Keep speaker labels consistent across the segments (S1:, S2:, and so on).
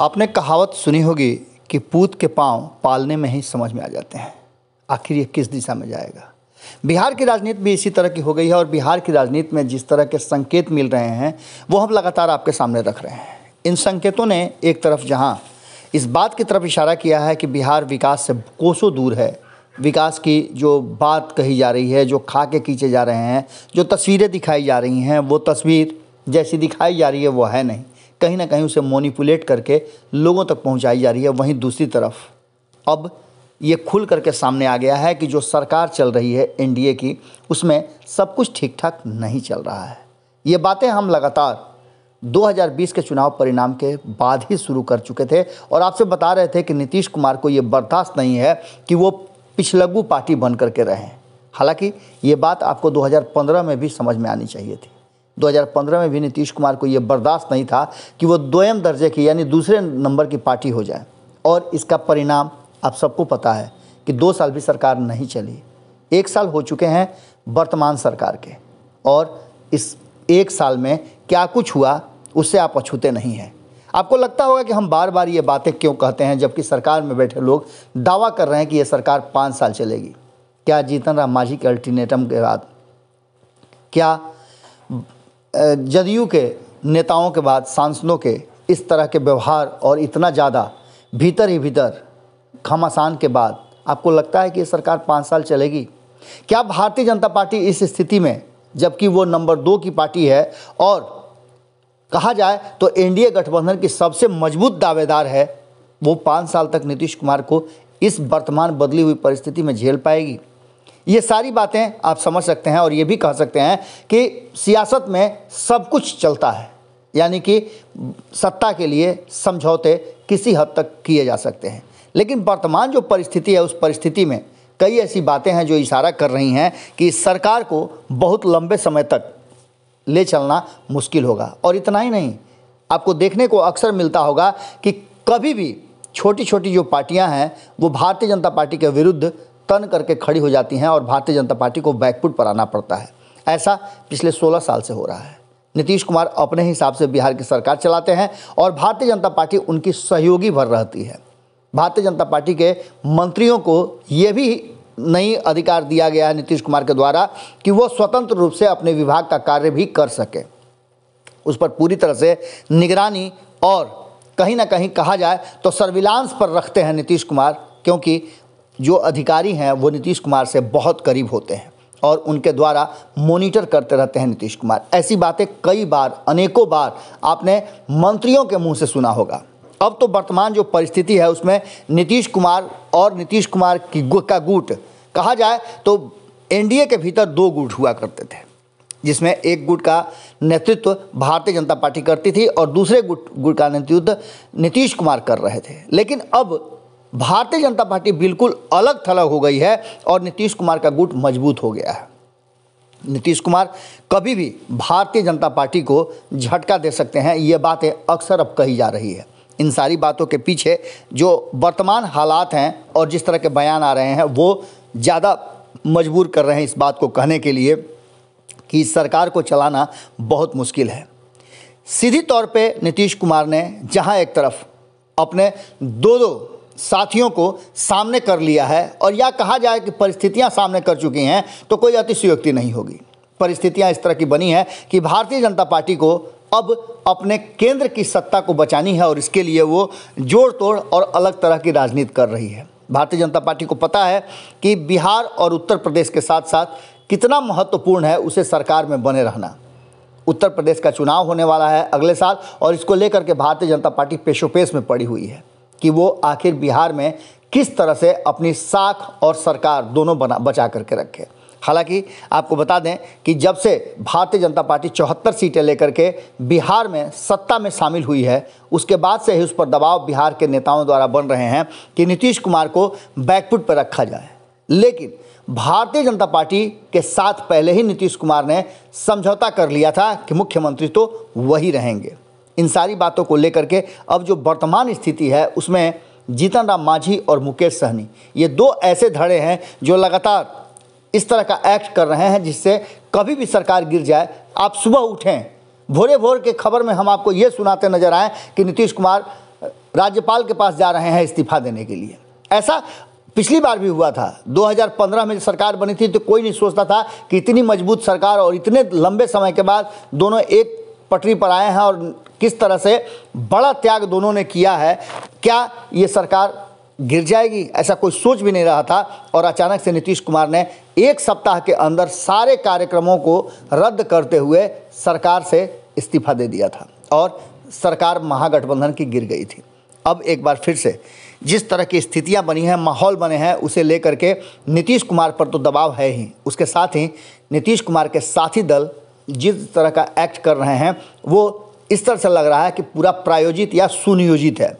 S1: आपने कहावत सुनी होगी कि पूत के पांव पालने में ही समझ में आ जाते हैं आखिर ये किस दिशा में जाएगा बिहार की राजनीति भी इसी तरह की हो गई है और बिहार की राजनीति में जिस तरह के संकेत मिल रहे हैं वो हम लगातार आपके सामने रख रहे हैं इन संकेतों ने एक तरफ जहाँ इस बात की तरफ इशारा किया है कि बिहार विकास से कोसों दूर है विकास की जो बात कही जा रही है जो खाके खींचे जा रहे हैं जो तस्वीरें दिखाई जा रही हैं वो तस्वीर जैसी दिखाई जा रही है वो है नहीं कहीं ना कहीं उसे मोनिपुलेट करके लोगों तक पहुंचाई जा रही है वहीं दूसरी तरफ अब ये खुल करके सामने आ गया है कि जो सरकार चल रही है एन की उसमें सब कुछ ठीक ठाक नहीं चल रहा है ये बातें हम लगातार 2020 के चुनाव परिणाम के बाद ही शुरू कर चुके थे और आपसे बता रहे थे कि नीतीश कुमार को ये बर्दाश्त नहीं है कि वो पिछलग्गू पार्टी बन करके रहें हालांकि ये बात आपको 2015 में भी समझ में आनी चाहिए थी 2015 में भी नीतीश कुमार को ये बर्दाश्त नहीं था कि वो दोयम दर्जे की यानी दूसरे नंबर की पार्टी हो जाए और इसका परिणाम आप सबको पता है कि दो साल भी सरकार नहीं चली एक साल हो चुके हैं वर्तमान सरकार के और इस एक साल में क्या कुछ हुआ उससे आप अछूते नहीं हैं आपको लगता होगा कि हम बार बार ये बातें क्यों कहते हैं जबकि सरकार में बैठे लोग दावा कर रहे हैं कि ये सरकार पाँच साल चलेगी क्या जीतन राम माझी के अल्टीनेटम के बाद क्या जदयू के नेताओं के बाद सांसदों के इस तरह के व्यवहार और इतना ज़्यादा भीतर ही भीतर खमासान के बाद आपको लगता है कि ये सरकार पाँच साल चलेगी क्या भारतीय जनता पार्टी इस स्थिति में जबकि वो नंबर दो की पार्टी है और कहा जाए तो एनडीए गठबंधन की सबसे मजबूत दावेदार है वो पाँच साल तक नीतीश कुमार को इस वर्तमान बदली हुई परिस्थिति में झेल पाएगी ये सारी बातें आप समझ सकते हैं और ये भी कह सकते हैं कि सियासत में सब कुछ चलता है यानी कि सत्ता के लिए समझौते किसी हद तक किए जा सकते हैं लेकिन वर्तमान जो परिस्थिति है उस परिस्थिति में कई ऐसी बातें हैं जो इशारा कर रही हैं कि सरकार को बहुत लंबे समय तक ले चलना मुश्किल होगा और इतना ही नहीं आपको देखने को अक्सर मिलता होगा कि कभी भी छोटी छोटी जो पार्टियां हैं वो भारतीय जनता पार्टी के विरुद्ध तन करके खड़ी हो जाती हैं और भारतीय जनता पार्टी को बैकफुट पर आना पड़ता है ऐसा पिछले 16 साल से हो रहा है नीतीश कुमार अपने हिसाब से बिहार की सरकार चलाते हैं और भारतीय जनता पार्टी उनकी सहयोगी भर रहती है भारतीय जनता पार्टी के मंत्रियों को ये भी नई अधिकार दिया गया है नीतीश कुमार के द्वारा कि वो स्वतंत्र रूप से अपने विभाग का कार्य भी कर सके उस पर पूरी तरह से निगरानी और कहीं ना कहीं कहा जाए तो सर्विलांस पर रखते हैं नीतीश कुमार क्योंकि जो अधिकारी हैं वो नीतीश कुमार से बहुत करीब होते हैं और उनके द्वारा मॉनिटर करते रहते हैं नीतीश कुमार ऐसी बातें कई बार अनेकों बार आपने मंत्रियों के मुंह से सुना होगा अब तो वर्तमान जो परिस्थिति है उसमें नीतीश कुमार और नीतीश कुमार की का गुट कहा जाए तो एनडीए के भीतर दो गुट हुआ करते थे जिसमें एक गुट का नेतृत्व भारतीय जनता पार्टी करती थी और दूसरे गुट गुट का नेतृत्व नीतीश कुमार कर रहे थे लेकिन अब भारतीय जनता पार्टी बिल्कुल अलग थलग हो गई है और नीतीश कुमार का गुट मजबूत हो गया है नीतीश कुमार कभी भी भारतीय जनता पार्टी को झटका दे सकते हैं ये बातें अक्सर अब कही जा रही है इन सारी बातों के पीछे जो वर्तमान हालात हैं और जिस तरह के बयान आ रहे हैं वो ज़्यादा मजबूर कर रहे हैं इस बात को कहने के लिए कि सरकार को चलाना बहुत मुश्किल है सीधी तौर पे नीतीश कुमार ने जहां एक तरफ अपने दो दो साथियों को सामने कर लिया है और या कहा जाए कि परिस्थितियां सामने कर चुकी हैं तो कोई अतिशयोक्ति नहीं होगी परिस्थितियां इस तरह की बनी है कि भारतीय जनता पार्टी को अब अपने केंद्र की सत्ता को बचानी है और इसके लिए वो जोड़ तोड़ और अलग तरह की राजनीति कर रही है भारतीय जनता पार्टी को पता है कि बिहार और उत्तर प्रदेश के साथ साथ कितना महत्वपूर्ण है उसे सरकार में बने रहना उत्तर प्रदेश का चुनाव होने वाला है अगले साल और इसको लेकर के भारतीय जनता पार्टी पेशोपेश में पड़ी हुई है कि वो आखिर बिहार में किस तरह से अपनी साख और सरकार दोनों बना बचा करके रखे हालांकि आपको बता दें कि जब से भारतीय जनता पार्टी चौहत्तर सीटें लेकर के बिहार में सत्ता में शामिल हुई है उसके बाद से ही उस पर दबाव बिहार के नेताओं द्वारा बन रहे हैं कि नीतीश कुमार को बैकफुट पर रखा जाए लेकिन भारतीय जनता पार्टी के साथ पहले ही नीतीश कुमार ने समझौता कर लिया था कि मुख्यमंत्री तो वही रहेंगे इन सारी बातों को लेकर के अब जो वर्तमान स्थिति है उसमें जीतन राम मांझी और मुकेश सहनी ये दो ऐसे धड़े हैं जो लगातार इस तरह का एक्ट कर रहे हैं जिससे कभी भी सरकार गिर जाए आप सुबह उठें भोरे भोर के खबर में हम आपको ये सुनाते नजर आए कि नीतीश कुमार राज्यपाल के पास जा रहे हैं इस्तीफा देने के लिए ऐसा पिछली बार भी हुआ था 2015 में सरकार बनी थी तो कोई नहीं सोचता था कि इतनी मजबूत सरकार और इतने लंबे समय के बाद दोनों एक पटरी पर आए हैं और किस तरह से बड़ा त्याग दोनों ने किया है क्या ये सरकार गिर जाएगी ऐसा कोई सोच भी नहीं रहा था और अचानक से नीतीश कुमार ने एक सप्ताह के अंदर सारे कार्यक्रमों को रद्द करते हुए सरकार से इस्तीफा दे दिया था और सरकार महागठबंधन की गिर गई थी अब एक बार फिर से जिस तरह की स्थितियां बनी हैं माहौल बने हैं उसे लेकर के नीतीश कुमार पर तो दबाव है ही उसके साथ ही नीतीश कुमार के साथी दल जिस तरह का एक्ट कर रहे हैं वो इस तरह से लग रहा है कि पूरा प्रायोजित या सुनियोजित है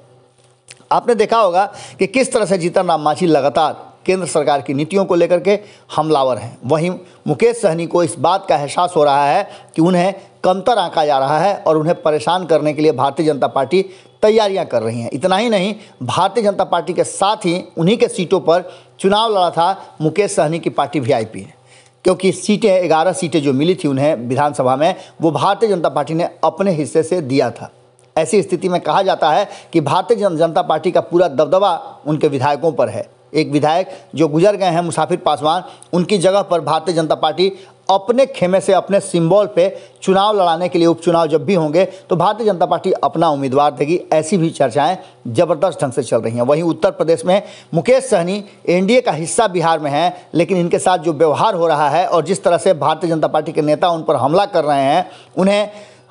S1: आपने देखा होगा कि किस तरह से जीतन राम मांझी लगातार केंद्र सरकार की नीतियों को लेकर के हमलावर हैं वहीं मुकेश सहनी को इस बात का एहसास हो रहा है कि उन्हें कमतर आंका जा रहा है और उन्हें परेशान करने के लिए भारतीय जनता पार्टी तैयारियां कर रही हैं इतना ही नहीं भारतीय जनता पार्टी के साथ ही उन्हीं के सीटों पर चुनाव लड़ा था मुकेश सहनी की पार्टी वी आई पी है क्योंकि सीटें ग्यारह सीटें जो मिली थी उन्हें विधानसभा में वो भारतीय जनता पार्टी ने अपने हिस्से से दिया था ऐसी स्थिति में कहा जाता है कि भारतीय जन, जनता पार्टी का पूरा दबदबा उनके विधायकों पर है एक विधायक जो गुजर गए हैं मुसाफिर पासवान उनकी जगह पर भारतीय जनता पार्टी अपने खेमे से अपने सिंबल पे चुनाव लड़ाने के लिए उपचुनाव जब भी होंगे तो भारतीय जनता पार्टी अपना उम्मीदवार देगी ऐसी भी चर्चाएं जबरदस्त ढंग से चल रही हैं वहीं उत्तर प्रदेश में मुकेश सहनी एनडीए का हिस्सा बिहार में है लेकिन इनके साथ जो व्यवहार हो रहा है और जिस तरह से भारतीय जनता पार्टी के नेता उन पर हमला कर रहे हैं उन्हें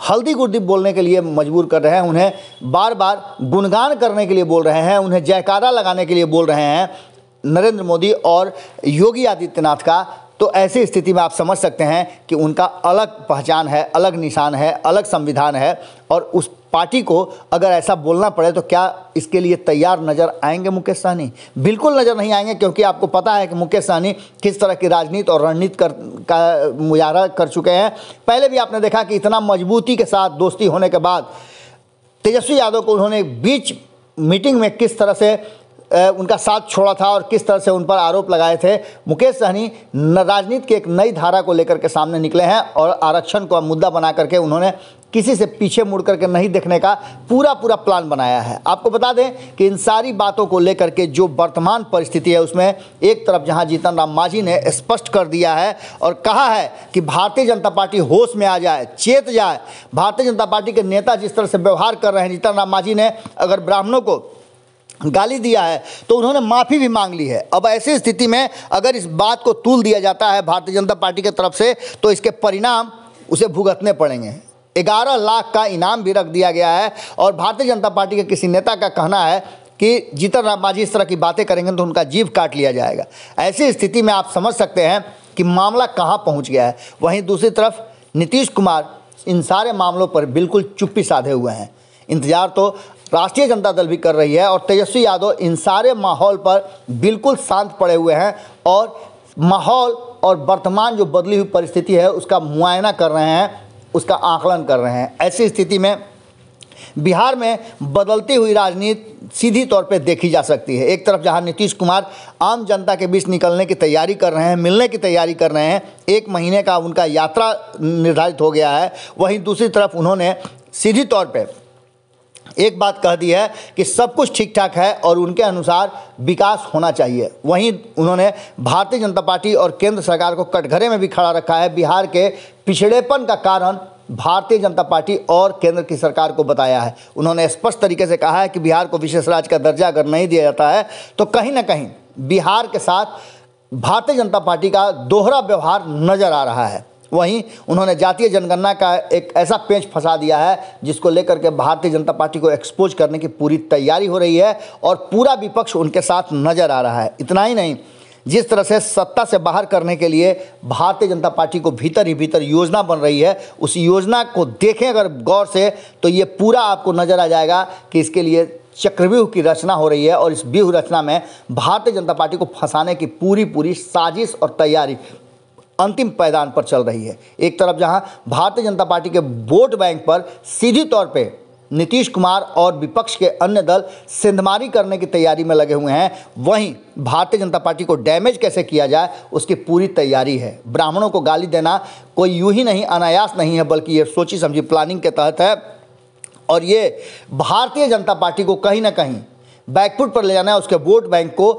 S1: हल्दी गुर्दी बोलने के लिए मजबूर कर रहे हैं उन्हें बार बार गुणगान करने के लिए बोल रहे हैं उन्हें जयकारा लगाने के लिए बोल रहे हैं नरेंद्र मोदी और योगी आदित्यनाथ का तो ऐसी स्थिति में आप समझ सकते हैं कि उनका अलग पहचान है अलग निशान है अलग संविधान है और उस पार्टी को अगर ऐसा बोलना पड़े तो क्या इसके लिए तैयार नज़र आएंगे मुकेश सहनी बिल्कुल नज़र नहीं आएंगे क्योंकि आपको पता है कि मुकेश सहनी किस तरह की राजनीति और रणनीति कर का मुजाहरा कर चुके हैं पहले भी आपने देखा कि इतना मजबूती के साथ दोस्ती होने के बाद तेजस्वी यादव को उन्होंने बीच मीटिंग में किस तरह से उनका साथ छोड़ा था और किस तरह से उन पर आरोप लगाए थे मुकेश सहनी राजनीति की एक नई धारा को लेकर के सामने निकले हैं और आरक्षण को मुद्दा बना करके उन्होंने किसी से पीछे मुड़ करके नहीं देखने का पूरा पूरा प्लान बनाया है आपको बता दें कि इन सारी बातों को लेकर के जो वर्तमान परिस्थिति है उसमें एक तरफ जहां जीतन राम मांझी ने स्पष्ट कर दिया है और कहा है कि भारतीय जनता पार्टी होश में आ जाए चेत जाए भारतीय जनता पार्टी के नेता जिस तरह से व्यवहार कर रहे हैं जीतन राम मांझी ने अगर ब्राह्मणों को गाली दिया है तो उन्होंने माफ़ी भी मांग ली है अब ऐसी स्थिति में अगर इस बात को तूल दिया जाता है भारतीय जनता पार्टी की तरफ से तो इसके परिणाम उसे भुगतने पड़ेंगे ग्यारह लाख का इनाम भी रख दिया गया है और भारतीय जनता पार्टी के किसी नेता का कहना है कि जीतन राम मांझी इस तरह की बातें करेंगे तो उनका जीव काट लिया जाएगा ऐसी स्थिति में आप समझ सकते हैं कि मामला कहाँ पहुँच गया है वहीं दूसरी तरफ नीतीश कुमार इन सारे मामलों पर बिल्कुल चुप्पी साधे हुए हैं इंतज़ार तो राष्ट्रीय जनता दल भी कर रही है और तेजस्वी यादव इन सारे माहौल पर बिल्कुल शांत पड़े हुए हैं और माहौल और वर्तमान जो बदली हुई परिस्थिति है उसका मुआयना कर रहे हैं उसका आकलन कर रहे हैं ऐसी स्थिति में बिहार में बदलती हुई राजनीति सीधी तौर पर देखी जा सकती है एक तरफ जहां नीतीश कुमार आम जनता के बीच निकलने की तैयारी कर रहे हैं मिलने की तैयारी कर रहे हैं एक महीने का उनका यात्रा निर्धारित हो गया है वहीं दूसरी तरफ उन्होंने सीधी तौर पर एक बात कह दी है कि सब कुछ ठीक ठाक है और उनके अनुसार विकास होना चाहिए वहीं उन्होंने भारतीय जनता पार्टी और केंद्र सरकार को कटघरे में भी खड़ा रखा है बिहार के पिछड़ेपन का कारण भारतीय जनता पार्टी और केंद्र की सरकार को बताया है उन्होंने स्पष्ट तरीके से कहा है कि बिहार को विशेष राज्य का दर्जा अगर नहीं दिया जाता है तो कहीं ना कहीं बिहार के साथ भारतीय जनता पार्टी का दोहरा व्यवहार नजर आ रहा है वहीं उन्होंने जातीय जनगणना का एक ऐसा पेंच फंसा दिया है जिसको लेकर के भारतीय जनता पार्टी को एक्सपोज करने की पूरी तैयारी हो रही है और पूरा विपक्ष उनके साथ नजर आ रहा है इतना ही नहीं जिस तरह से सत्ता से बाहर करने के लिए भारतीय जनता पार्टी को भीतर ही भीतर योजना बन रही है उस योजना को देखें अगर गौर से तो ये पूरा आपको नज़र आ जाएगा कि इसके लिए चक्रव्यूह की रचना हो रही है और इस व्यूह रचना में भारतीय जनता पार्टी को फंसाने की पूरी पूरी साजिश और तैयारी अंतिम पैदान पर चल रही है एक तरफ जहां भारतीय जनता पार्टी के वोट बैंक पर सीधी तौर पे नीतीश कुमार और विपक्ष के अन्य दल सिंधमारी करने की तैयारी में लगे हुए हैं वहीं भारतीय जनता पार्टी को डैमेज कैसे किया जाए उसकी पूरी तैयारी है ब्राह्मणों को गाली देना कोई यूं ही नहीं अनायास नहीं है बल्कि ये सोची समझी प्लानिंग के तहत है और ये भारतीय जनता पार्टी को कहीं ना कहीं बैकफुट पर ले जाना है उसके वोट बैंक को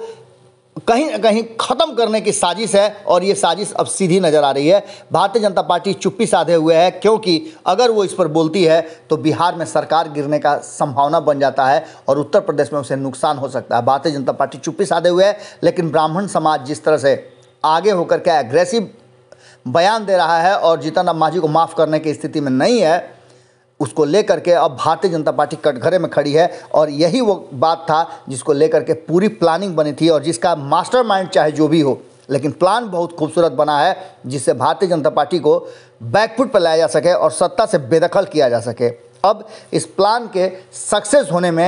S1: कहीं ना कहीं ख़त्म करने की साजिश है और ये साजिश अब सीधी नज़र आ रही है भारतीय जनता पार्टी चुप्पी साधे हुए है क्योंकि अगर वो इस पर बोलती है तो बिहार में सरकार गिरने का संभावना बन जाता है और उत्तर प्रदेश में उसे नुकसान हो सकता है भारतीय जनता पार्टी चुप्पी साधे हुए है लेकिन ब्राह्मण समाज जिस तरह से आगे होकर के एग्रेसिव बयान दे रहा है और जीतन राम मांझी को माफ़ करने की स्थिति में नहीं है उसको लेकर के अब भारतीय जनता पार्टी कटघरे में खड़ी है और यही वो बात था जिसको लेकर के पूरी प्लानिंग बनी थी और जिसका मास्टरमाइंड चाहे जो भी हो लेकिन प्लान बहुत खूबसूरत बना है जिससे भारतीय जनता पार्टी को बैकफुट पर लाया जा सके और सत्ता से बेदखल किया जा सके अब इस प्लान के सक्सेस होने में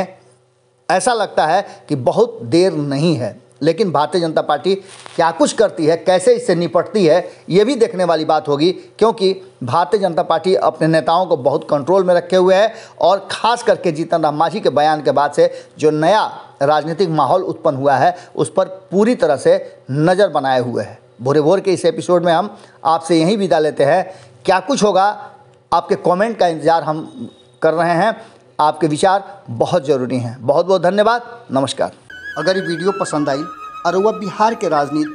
S1: ऐसा लगता है कि बहुत देर नहीं है लेकिन भारतीय जनता पार्टी क्या कुछ करती है कैसे इससे निपटती है ये भी देखने वाली बात होगी क्योंकि भारतीय जनता पार्टी अपने नेताओं को बहुत कंट्रोल में रखे हुए है और खास करके जीतन राम मांझी के बयान के बाद से जो नया राजनीतिक माहौल उत्पन्न हुआ है उस पर पूरी तरह से नज़र बनाए हुए है भोरे भोर के इस एपिसोड में हम आपसे यहीं विदा लेते हैं क्या कुछ होगा आपके कमेंट का इंतज़ार हम कर रहे हैं आपके विचार बहुत ज़रूरी हैं बहुत बहुत धन्यवाद नमस्कार अगर ये वीडियो पसंद आई और वह बिहार के राजनीति